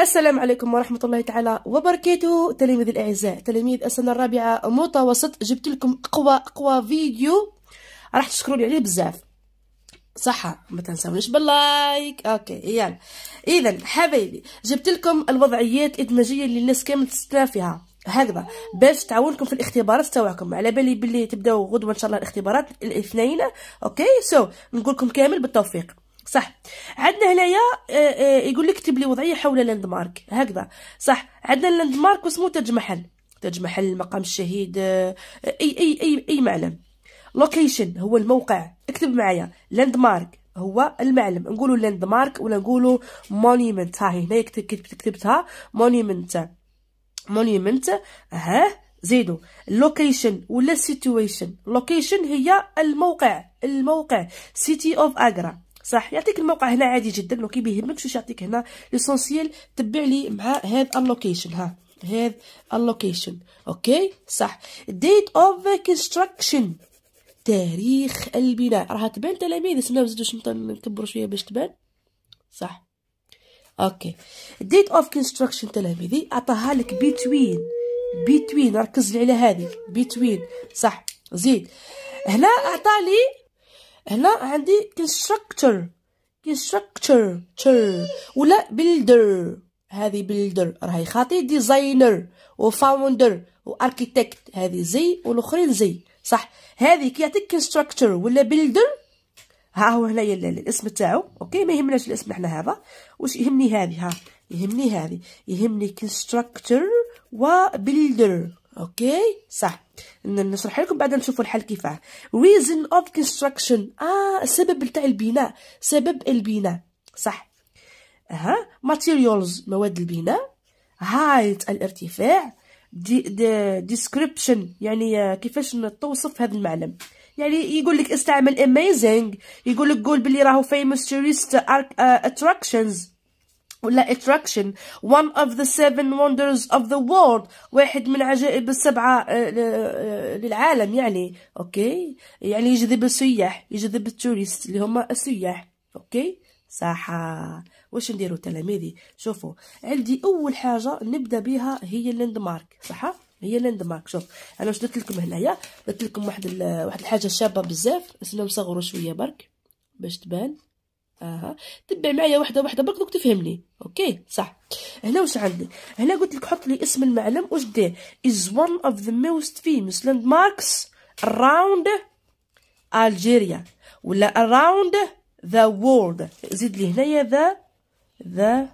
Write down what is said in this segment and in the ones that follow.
السلام عليكم ورحمة الله تعالى وبركاته تلاميذ الأعزاء تلاميذ السنة الرابعة متوسط جبت لكم أقوى أقوى فيديو راح تشكروني عليه بزاف صحة ما تنسونيش باللايك اوكي يلا يعني. اذا حبايبي جبت لكم الوضعيات الادماجيه اللي الناس كامل تستنى فيها هكذا باش تعاونكم في الاختبارات تاعكم على بالي بلي تبداو غدوه ان شاء الله الاختبارات الاثنين اوكي سو so. نقول لكم كامل بالتوفيق صح عندنا هنايا آه، آه، يقول لك اكتب لي وضعيه حول لاند مارك هكذا صح عندنا لاند مارك واسمه تاج محل تاج محل مقام الشهيد آه، اي اي اي اي معلم لوكيشن هو الموقع اكتب معايا لاند مارك هو المعلم نقولوا لاند مارك ولا نقولوا مونيمنت ها هنا كتبتها مونيمنت مونيمنت ها زيدوا لوكيشن ولا سيتويشن لوكيشن هي الموقع الموقع سيتي اوف اجرا صح يعطيك الموقع هنا عادي جدا ما كي واش يعطيك هنا ليسونسييل تبع لي مع هاد اللوكيشن ها هاد اللوكيشن اوكي صح ديت اوف كونستراكشن تاريخ البناء راها تبان تلاميذ سنة نزيدو نكبروا شويه باش تبان صح اوكي ديت اوف كونستراكشن تلاميذي عطاها لك بيتوين بيتوين ركز لي على هذه بيتوين صح زيد هنا عطالي هنا عندي كونستراكتور كونستراكتور تشر ولا بيلدر هذه بيلدر راهي خاطي ديزاينر وفاوندر واركيتكت هذه زي والاخرين زي صح هذه كي يعطيك constructor ولا بيلدر ها هو هنايا الاسم تاعو اوكي ما يهمناش الاسم احنا هذا واش يهمني هذه ها يهمني هذه يهمني كونستراكتور وبيلدر اوكي صح نشرح لكم بعد نشوفوا الحل كيفاه reason of construction اه السبب تاع البناء سبب البناء صح ها materials مواد البناء height الارتفاع دي دي description يعني كيفاش توصف هذا المعلم يعني يقول لك استعمل amazing يقول لك قول بلي راهو famous tourist آه، attractions ولا اتراكشن وان اوف ذا سيفن وندرز اوف ذا وورلد واحد من عجائب السبعة آه، آه، آه، للعالم يعني اوكي يعني يجذب السياح يجذب التوريست اللي هما السياح اوكي صح واش نديرو تلاميذي شوفوا عندي اول حاجه نبدا بها هي اللاند مارك صح هي لاند مارك شوف انا واش درت لكم هنايا درت لكم واحد واحد الحاجه شابه بزاف اسمهم نصغروا شويه برك باش تبان اها تبع معايا وحده وحده برك دوك تفهمني اوكي صح هنا واش عندي هنا قلت لك حط لي اسم المعلم واش دير is one of the most famous landmarks around Algeria ولا around the world زيد لي هنايا the the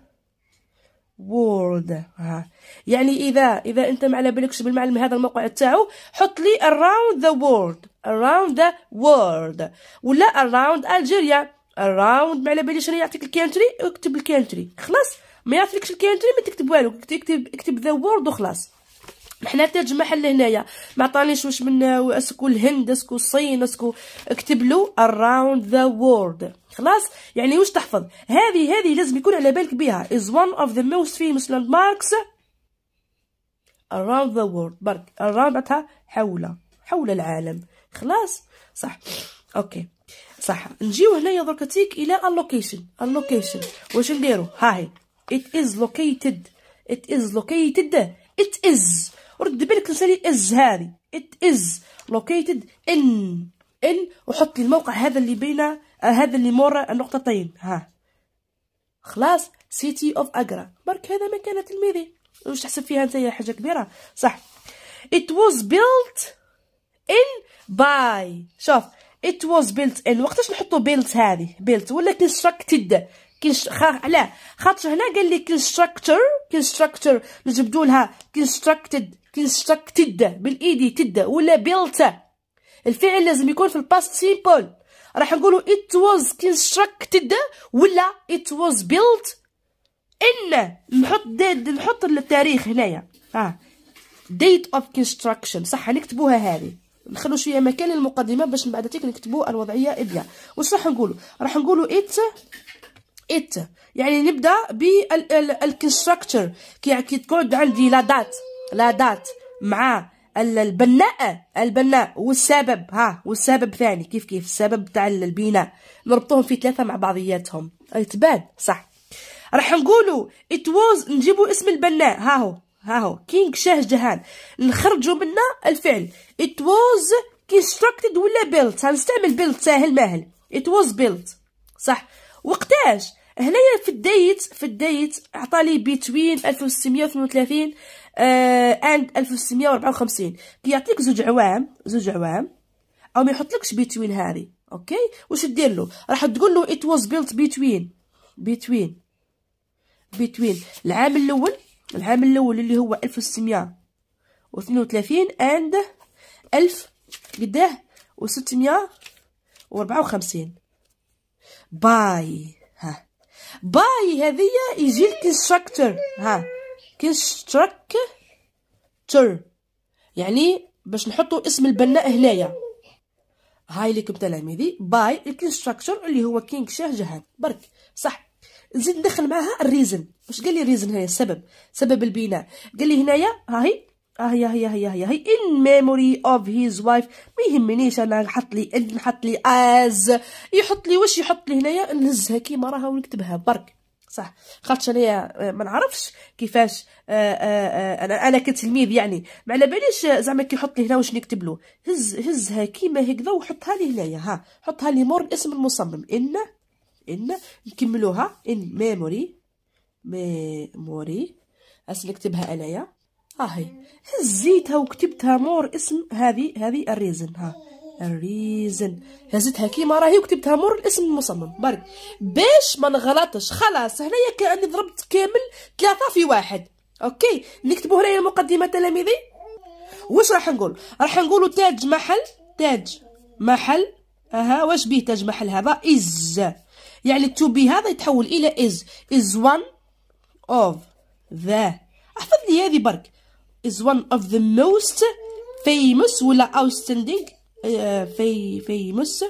world ها يعني اذا اذا انت ما على بالكش بالمعلم هذا الموقع تاعو حط لي around the world around the world ولا around Algeria راوند ما على باليش انا يعطيك الكانتري اكتب الكانتري خلاص ما يعطيكش الكانتري ما تكتب والو اكتب اكتب ذا وورد وخلاص حنا الترجمه حل هنايا ما عطانيش واش من اسكو الهند اسكو الصين اسكو اكتب له اراوند ذا وورد خلاص يعني واش تحفظ هذه هذه لازم يكون على بالك بها از وان اوف ذا موست فيموس لاند ماركس اراوند ذا وورد برك around حول حول العالم خلاص صح اوكي صح نجيو هنايا درك تيك الى اللوكيشن اللوكيشن واش نديرو ها هي it is located it is located it is رد بالك نسالي is هذه it is located in in وحط لي الموقع هذا اللي بين آه، هذا اللي مور النقطتين طيب. ها خلاص سيتي اوف اجرا برك هذا مكان تلميذي واش تحسب فيها انت يا حاجه كبيره صح it was built in by شوف it was built in وقتاش نحطو built هذه built ولا constructed كنش... خ... علاه خاطر هنا قال لي constructor constructor نجبدو لها constructed constructed بالايدي تد ولا built الفعل لازم يكون في الباست سيمبل راح نقولو it was constructed ولا it was built إن نحط ديد نحط التاريخ هنايا اه date of construction صح نكتبوها هذه نخلو شويه مكان للمقدمه باش من بعد تيك نكتبوا الوضعيه ابيا واش راح نقولوا راح نقولوا ات ات يعني نبدا بالكونستراكتور كي تقعد عندي لا دات لا دات مع البناء البناء والسبب ها والسبب ثاني كيف كيف السبب تاع البناء نربطوهم في ثلاثه مع بعضياتهم تبان صح راح نقولوا ات واز نجيبوا اسم البناء ها هو ها هو كينغ شاه جهان نخرجوا منا الفعل it was constructed ولا built هنستعمل built ساهل ماهل it was built صح وقتاش هنايا في الديت في الديت عطالي بين 1638 اند 1654 كيعطيك زوج عوام زوج عوام او ما يحطلكش بين هذه اوكي واش دير له راح تقول له it was built between between between العام الاول العام الاول اللي هو ألف اند ألف قداه و654 باي ها باي هذه يجي الكونستراكتور ها كونستراكتور يعني باش نحطوا اسم البناء هنايا هاي لكم تلاميذي باي الكونستراكتور اللي هو كينغ شاه جهان برك صح نزيد ندخل معاها الريزن واش قال لي الريزن هي السبب سبب البناء قال لي هنايا ها هي ها هي ها هي ها هي ان ميموري اوف هيز وايف ما يهمنيش انا نحط لي نحط لي از يحط لي واش يحط لي هنايا نهزها كيما راها ونكتبها برك صح خاطش انايا آه، ما نعرفش كيفاش آآ آه، آآ آه، انا انا كتلميذ يعني ما على باليش زعما كيحط لي هنا واش نكتب له هز هزها كيما هكذا وحطها لي هنايا ها حطها لي مور اسم المصمم ان ان نكملوها ان ميموري ميموري اسم نكتبها انايا هاهي آه، هزيتها وكتبتها مور اسم هذه هذه الريزن ها الريزن هزتها كيما راهي وكتبتها مور الاسم المصمم برك باش ما نغلطش خلاص هنايا كاني ضربت كامل ثلاثه في واحد اوكي نكتبوا هنايا المقدمه تلاميذي واش راح نقول راح نقولوا تاج محل تاج محل اها واش بيه تاج محل هذا از يعني to be هذا يتحول الى is is one of the احفظ لي هذه برك is one of the most famous ولا outstanding famous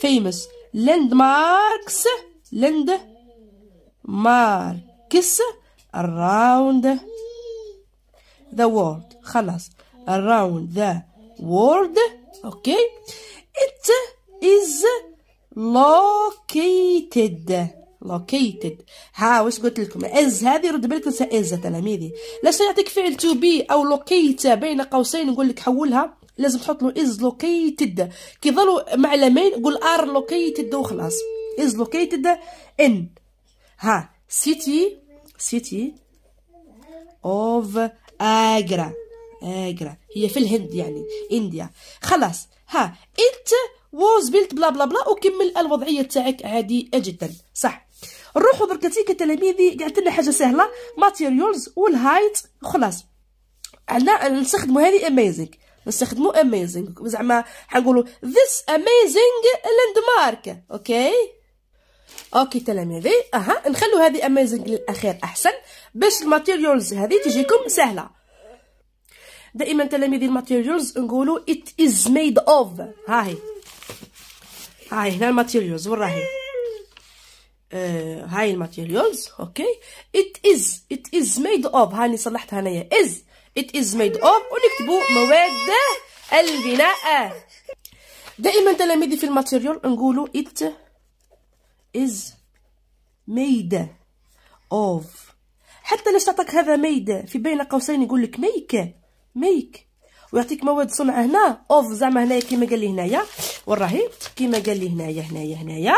famous landmarks landmarks around the world خلاص around the world okay it is located located ها واش قلت لكم از هذه رد بالك تنسى از تلاميذي لاش يعطيك فعل تو بي او لوكيت بين قوسين نقول لك حولها لازم تحط له از لوكيتد كيظلوا معلمين قول ار لوكيتد وخلاص از لوكيتد ان ها سيتي سيتي اوف اجرا اجرا هي في الهند يعني انديا خلاص ها انت was built بلا بلا بلا وكمل الوضعيه تاعك عادي جدا صح نروحوا درك كتلاميذي قالت لنا حاجه سهله ماتيريالز والهايت خلاص عندنا نستخدموا هذه اميزينغ نستخدموا اميزينغ زعما حنقولوا ذس اميزينغ لاند مارك اوكي اوكي تلاميذي اها نخلو هذه اميزينغ للاخير احسن باش الماتيريالز هذه تجيكم سهله دائما تلاميذي الماتيريالز نقولوا ات از ميد اوف هاهي هاي هنا الماتيريالز وين راهي آه، هاي الماتيريالز اوكي ات از ات از ميد اوف هاني صلحتها انايا از ات از ميد اوف ونكتبوا مواد البناء دائما تلاميذي في الماتيريال نقولوا ات از ميد اوف حتى لاش تعطيك هذا ميد في بين قوسين يقول لك ميك ميك ويعطيك مواد صنع هنا اوف زعما هنايا كيما قال لي هنايا وراهي كيما قال لي هنايا هنايا هنايا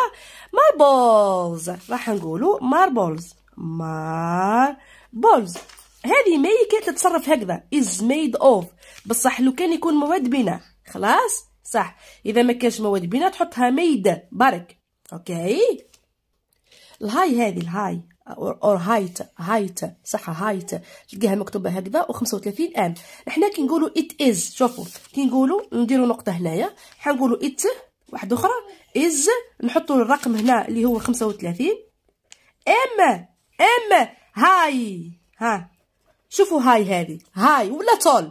ماربولز راح نقولوا ماربولز ماربولز هذه كانت تتصرف هكذا از ميد اوف بصح لو كان يكون مواد بناء خلاص صح اذا ما كانش مواد بناء تحطها ميد برك اوكي الهاي هذه الهاي اور هايت هايت صح هايت تلقاها مكتوبه هكذا و35 عام حنا نقولوا ات از شوفوا كي نقولوا نديروا نقطه هنايا حنقولوا ات واحد اخرى از نحطوا الرقم هنا اللي هو 35 ام ام هاي ها شوفوا هاي هذه هاي ولا تول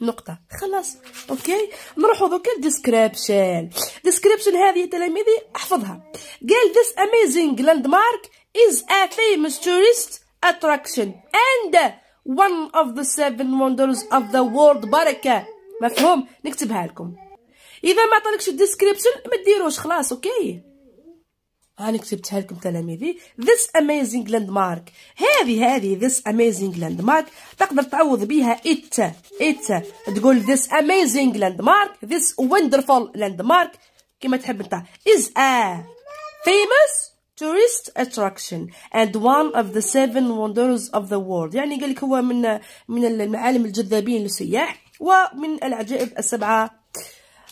نقطة خلاص اوكي نروحوا دوكا للديسكريبشن ديسكريبشن هذه يا تلاميذي احفظها قال ذيس اميزينغ لاند مارك is a famous tourist attraction and one of the seven wonders of the world بركة مفهوم نكتبها لكم اذا ما عطالكش الديسكريبشن ما ديروش خلاص اوكي هاني كتبتها لكم تلاميذي this amazing landmark هذه هذه this amazing landmark تقدر تعوض بها it it تقول this amazing landmark this wonderful landmark كما تحب انت is a famous tourist attraction and one of the seven wonders of the world يعني قال لك هو من من المعالم الجذابين للسياح ومن العجائب السبعه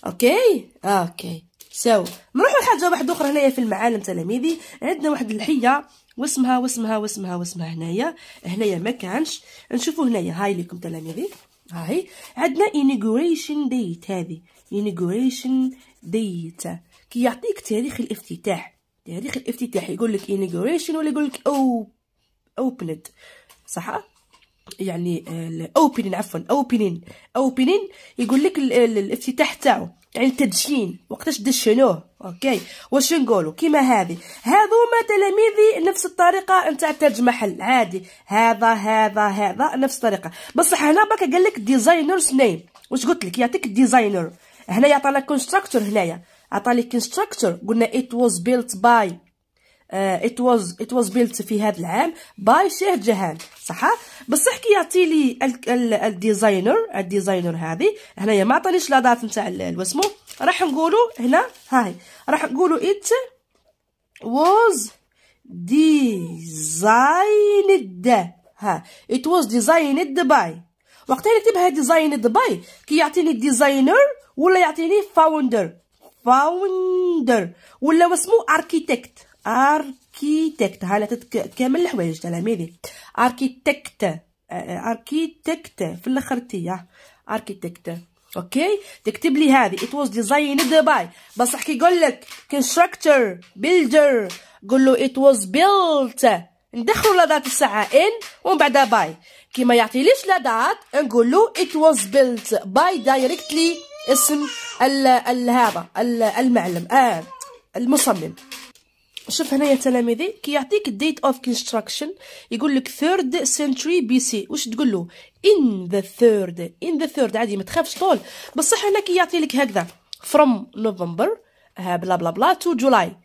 اوكي اوكي سو so, نروحوا لحاجه واحده اخرى هنايا في المعالم تلاميذي عندنا واحد الحيه واسمها واسمها واسمها واسمها هنايا هنايا ما كانش نشوفوا هنايا هاي لكم تلاميذي هاي عندنا inauguration date هذه inauguration date كي يعطيك تاريخ الافتتاح تاريخ يعني الافتتاح يقول لك انيغوريشن ولا يقول لك اوبند صح يعني اوبنين عفوا اوبنين اوبنين يقول لك الافتتاح تاعو يعني التدشين وقتاش دشنوه اوكي واش نقولوا كيما هذه هذو ما تلاميذي نفس الطريقه نتاع تاج محل عادي هذا هذا هذا نفس الطريقه بصح هنا بك قال لك ديزاينرز نيم واش قلت لك يعطيك ديزاينر هنا يعطينا كونستراكتور هنايا عطالي كونستراكتور قلنا it was built by ات آه، it was it was built في هذا العام باي شاه جهان صح بصح كي يعطي لي الديزاينر الديزاينر هذه هنايا ما عطانيش لا دات نتاع واسمو راح نقولوا هنا هاي راح نقولوا it was designed ها it was designed by وقتها نكتبها designed by كي يعطيني ديزاينر ولا يعطيني فاوندر فاوندر ولا واسمو اركيتكت اركيتكت ها كامل الحوايج تاع اركيتكت اركيتكت آه، في الاخر تي اركيتكت اوكي تكتب لي هذه ات واز ديزايند باي بصح كي يقول لك كونستراكتور بيلدر قول له ات واز بيلت ندخلوا لا دات الساعه ان ومن بعد باي كي ما يعطيليش لا دات نقول له ات واز بيلت باي دايركتلي اسم هذا المعلم آه المصمم شوف هنا يا تلاميذي كيعطيك ديت اوف كونستراكشن يقول لك ثيرد سنتري بي سي واش تقول له ان ذا ثيرد ان ذا ثيرد عادي ما تخافش طول بصح هنا كيعطي لك هكذا فروم نوفمبر بلا بلا بلا تو جولاي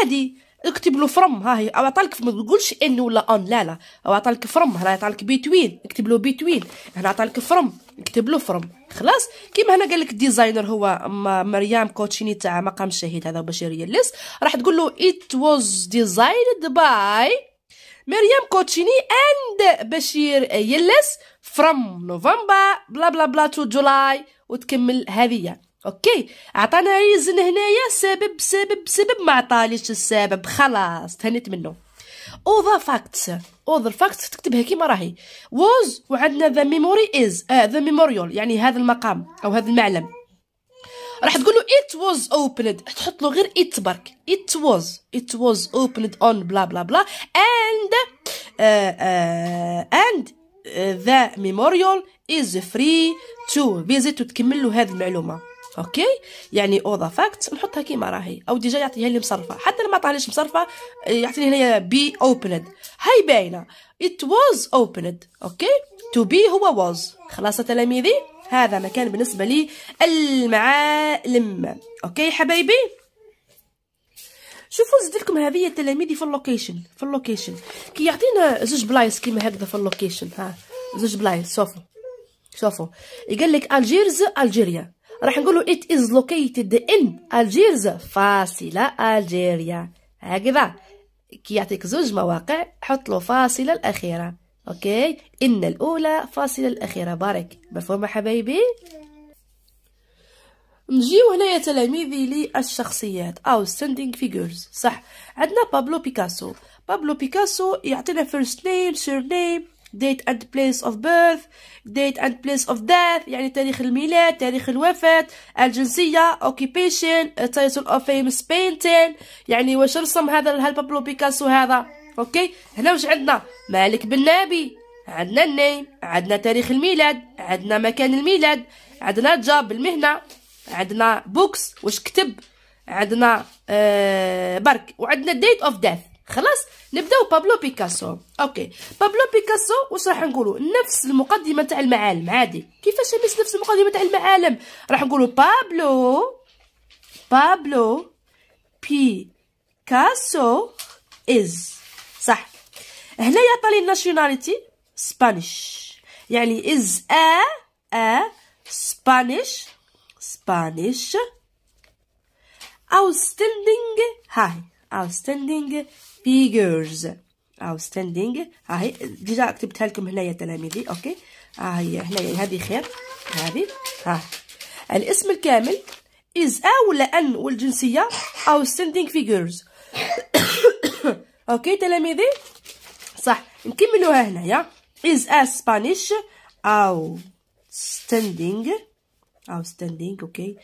عادي اكتب له فروم ها هي او عطالك ما تقولش ان ولا ان لا لا او عطالك فروم هنا عطالك بيتوين اكتب له بيتوين هنا عطالك فروم نكتب له فروم خلاص كيما هنا قال لك ديزاينر هو مريم كوتشيني تاع مقام الشهيد هذا بشير يلس راح تقول له ات ووز ديزايند باي مريم كوتشيني اند بشير يلس فروم نوفمبر بلا بلا بلا تو جولاي وتكمل هذه اوكي عطانا ريزن هنايا سبب سبب سبب ما عطاليش السبب خلاص تهنيت منه اوفا فاكتس other facts تكتبها كيما راهي was وعندنا the memory is uh, the memorial يعني هذا المقام او هذا المعلم راح تقول له it was opened تحط له غير it برك it was it was opened on بلا بلا بلا and uh, uh, and uh, the memorial is free to visit وتكمل له هذه المعلومه اوكي يعني اوضه فاكت نحطها كيما راهي او ديجا يعطيها لي مصرفه حتى لما عطاهاليش مصرفه آه، يعطيني هنايا بي اوبند هاي باينه ات واز اوبند اوكي تو بي هو واز خلاص تلاميذي هذا مكان بالنسبه لي المعالم اوكي حبايبي شوفوا زدت لكم هذه تلاميذي في اللوكيشن في اللوكيشن كي يعطينا زوج بلايص كيما هكذا في اللوكيشن ها زوج بلايص شوفوا شوفوا يقول لك الجيرز الجيريا راح نقولوا it is located in Algiers فاصلة ألجيريا هكذا كي يعطيك زوج مواقع حط له فاصلة الأخيرة أوكي إن الأولى فاصلة الأخيرة بارك مفهومة حبايبي نجيو هنا يا تلاميذي للشخصيات أو standing figures صح عندنا بابلو بيكاسو بابلو بيكاسو يعطينا first name surname date and place of birth date and place of death يعني تاريخ الميلاد تاريخ الوفاة الجنسية occupation title of famous painting يعني واش رسم هذا هل بابلو بيكاسو هذا اوكي هنا واش عندنا مالك بن نبي عندنا النيم عندنا تاريخ الميلاد عندنا مكان الميلاد عندنا جاب المهنة عندنا بوكس واش كتب عندنا آه برك وعندنا date of death خلاص نبداو بابلو بيكاسو اوكي بابلو بيكاسو واش راح نقولوا نفس المقدمه تاع المعالم عادي كيفاش اميس نفس المقدمه تاع المعالم راح نقولوا بابلو بابلو بيكاسو از صح هنا يعطى لي ناشيوناليتي سبانيش يعني از ا ا سبانيش سبانيش outstanding هاي outstanding figures outstanding هاهي ah, ديجا كتبتها لكم هنايا تلاميذي اوكي ها ah, هي هنايا هذه خير هذه ها ah. الاسم الكامل is او لان والجنسيه outstanding figures اوكي تلاميذي صح نكملوها هنايا is a Spanish outstanding outstanding اوكي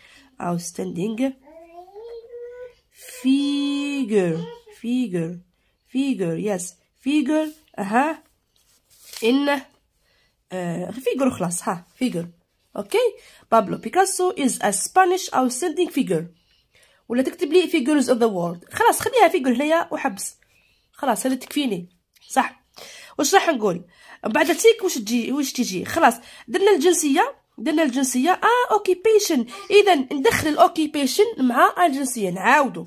outstanding figure figure فيجر يس فيجر اها ان آه فيجر خلاص ها فيجر اوكي بابلو بيكاسو از a Spanish outstanding فيجر ولا تكتب لي فيجرز اوف ذا وورلد خلاص خليها فيجر هنايا وحبس خلاص هذه تكفيني صح واش راح نقول بعد تيك واش تجي واش تجي خلاص درنا الجنسيه درنا الجنسيه اه اوكيبيشن اذا ندخل الاوكيبيشن مع الجنسيه نعاودو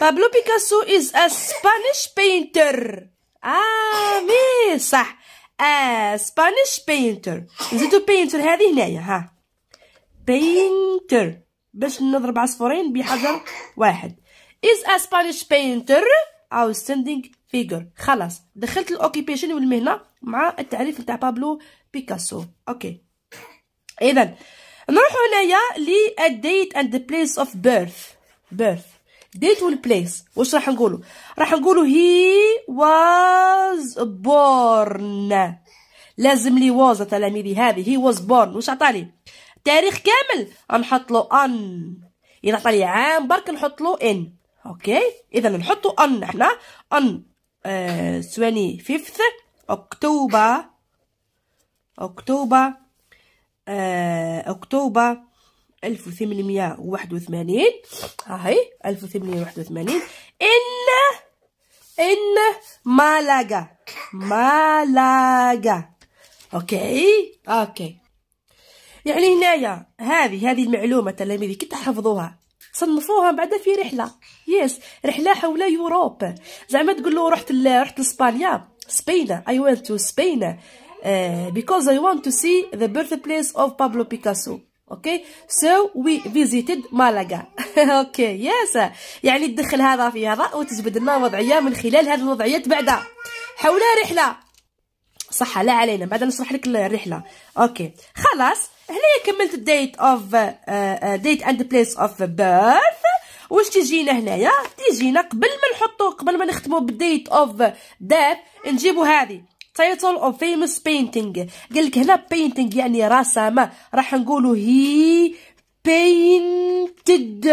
بابلو بيكاسو از ا Spanish بينتر آه مي صح ا Spanish بينتر نزيدو بينتر هذه هنايا ها بينتر باش نضرب عصفورين بحجر واحد از a بينتر او ستاندينغ فيجر خلاص دخلت الاوكيبيشن والمهنه مع التعريف نتاع بابلو بيكاسو اوكي اذا نروحو هنايا للديت اند بليس اوف بيرث بيرث date والبليس واش راح نقولوا راح نقولوا هي واز بورن لازم لي واز تلاميذي هذه هي واز بورن واش عطاني تاريخ كامل نحط له ان اذا عطاني عام برك نحط له ان اوكي اذا نحطو ان احنا ان آه، سواني فيفث اكتوبر اكتوبر اكتوبر 1881 ها هي 1881 إن إن مالاغا مالاغا أوكي أوكي يعني هنايا هذه هذه المعلومة تلاميذي كي تحفظوها صنفوها بعدا في رحله يس رحله حول يوروب زعما تقول له رحت ل... رحت لاسبانيا سبين اي ونت تو سبينا بيكوز اي ونت تو سي ذا بيرث بليس اوف بابلو بيكاسو اوكي سو وي فيزيتد مالاغا اوكي يس يعني تدخل هذا في هذا وتجبد لنا وضعيه من خلال هذه الوضعيات بعدها حولها رحله صح لا علينا بعد نشرح لك الرحله اوكي خلاص هنا كملت الديت اوف ديت اند بليس اوف بيرث واش تجينا هنايا تجينا قبل ما نحطو قبل ما نختمو بالديت اوف ديث نجيبو هذه title of famous painting قال لك هنا painting يعني رسامه راح نقولوا هي painted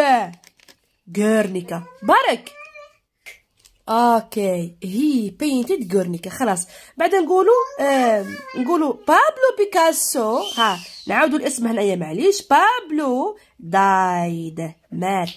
غيرنيكا بارك اوكي هي بينتد غيرنيكا خلاص بعد نقولوا آه نقولوا بابلو بيكاسو ها نعاودوا الاسم هنايا معليش بابلو دايد مات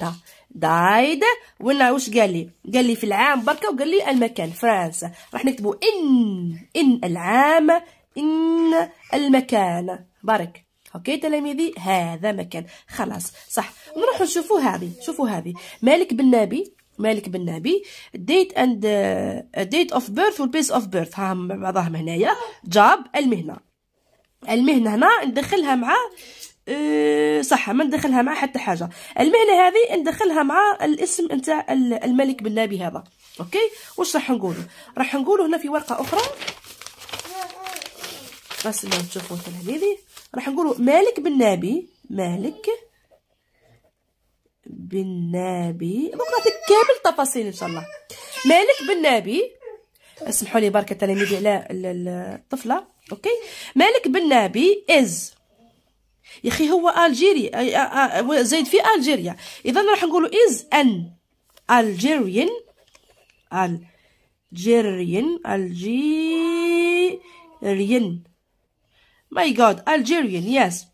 دايد وقلنا واش قال لي قال لي في العام بركه وقال لي المكان فرنسا راح نكتبوا ان ان العام ان المكان برك اوكي تلاميذي هذا مكان خلاص صح نروحوا نشوفوا هذه شوفوا هذه مالك بن نبي مالك بن نبي ديت اند ديت اوف بيرث والبيس اوف بيرث ها بعضهم هنايا جاب المهنه المهنه هنا ندخلها مع آه، صحة ما ندخلها مع حتى حاجة المهنة هذه ندخلها مع الاسم نتاع الملك بن نبي هذا اوكي واش راح نقولوا راح نقولوا هنا في ورقة أخرى بس لو تشوفوا هذه راح نقولوا مالك بن نبي مالك بن نبي نعطيك كامل التفاصيل ان شاء الله مالك بن نبي اسمحوا لي بركة تلاميذي على الطفلة اوكي مالك بن نبي از يا اخي هو الجيري زايد في الجيريا اذا راح نقولوا از ان الجيريان الجيريان الجيريان ماي جاد الجيريان يس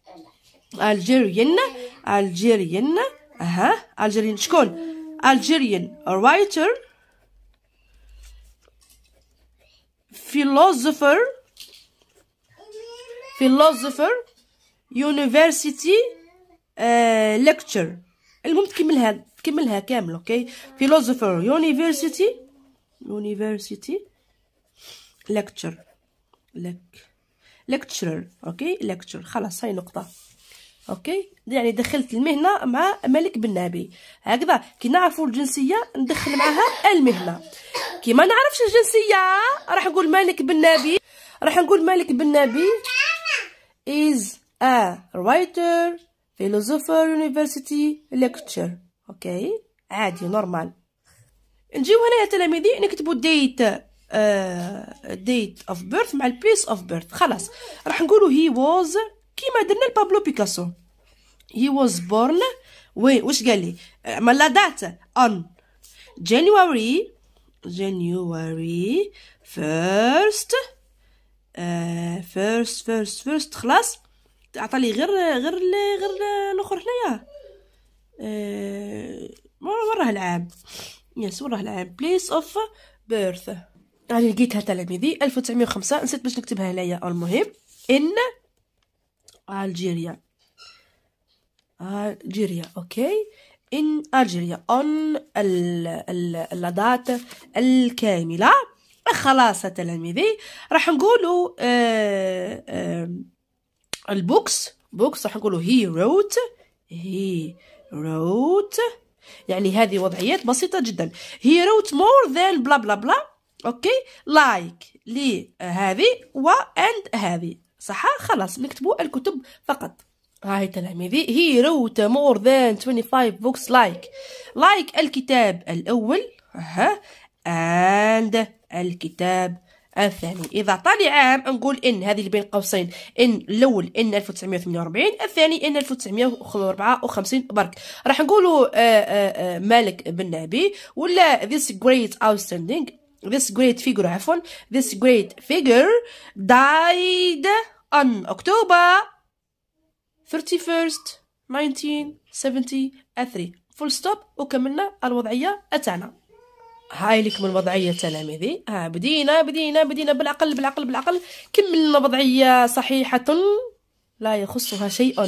الجيريان الجيريان اها الجيريان شكون الجيريان رايتر philosopher philosopher يونيفرسيتي ليكتشر uh, المهم تكملها تكملها كامل اوكي فيلوزوفر يونيفرسيتي يونيفرسيتي ليكتشر لك ليكتشر اوكي ليكتشر خلاص هاي نقطه اوكي يعني دخلت المهنه مع ملك بن نبي هكذا كي نعرفوا الجنسيه ندخل معها المهنه كي ما نعرفش الجنسيه راح نقول مالك بن نبي راح نقول مالك بن نبي is a writer philosopher university lecture اوكي عادي نورمال نجيو هنا يا تلاميذي نكتبوا ديت ديت اوف بيرث مع البيس اوف بيرث خلاص راح نقولوا هي واز كيما درنا لبابلو بيكاسو هي واز بورن وي واش قال لي عمل لا دات اون جانيوري جانيوري فيرست فيرست فيرست فيرست خلاص عطالي غير غير غير الاخر هنايا آه، وراه العام يس وراه العام بليس اوف بيرث راني لقيتها تلاميذي 1905 نسيت باش نكتبها هنايا المهم ان الجيريا الجيريا اوكي ان الجيريا اون لا دات الكامله خلاص تلاميذي راح نقولوا آه آه البوكس بوكس راح نقولوا هي روت هي روت يعني هذه وضعيات بسيطة جدا هي روت مور ذان بلا بلا بلا اوكي لايك لهذه واند و اند هذه صح خلاص نكتبوا الكتب فقط هاي تلاميذي هي روت مور ذان 25 بوكس لايك لايك الكتاب الاول اها اند الكتاب عام ثاني اذا طالع عام نقول ان هذه اللي بين قوسين ان الاول ان 1948 الثاني ان 1954 برك راح نقولوا آه، آه، آه، مالك بن نبي ولا this great outstanding this great figure عفوا this great figure died on October 31st 1973 فول ستوب وكملنا الوضعيه تاعنا هاي لكم الوضعيه تلاميذي ها آه، بدينا بدينا بدينا بالعقل بالعقل بالعقل كملنا وضعيه صحيحه لا يخصها شيء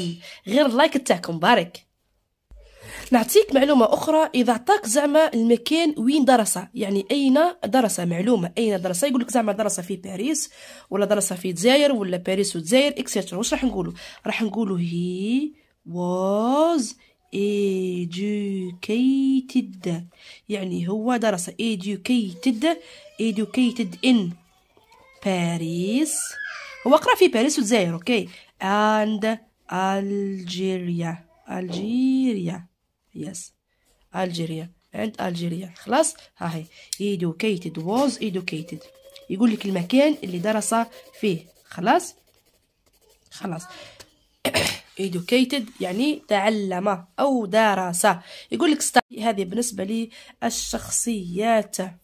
غير اللايك تاعكم بارك نعطيك معلومة أخرى إذا عطاك زعما المكان وين درس يعني أين درس معلومة أين درس يقول لك زعما درس في باريس ولا درس في دزاير ولا باريس والجزائر إكسيتر واش راح نقولوا راح نقولوا هي was educated يعني هو درس educated educated in Paris هو قرأ في باريس والجزائر اوكي and Algeria Algeria yes Algeria and Algeria خلاص ها هي educated was educated يقول لك المكان اللي درس فيه خلاص خلاص educated يعني تعلم أو درس يقول لك هذه بالنسبة للشخصيات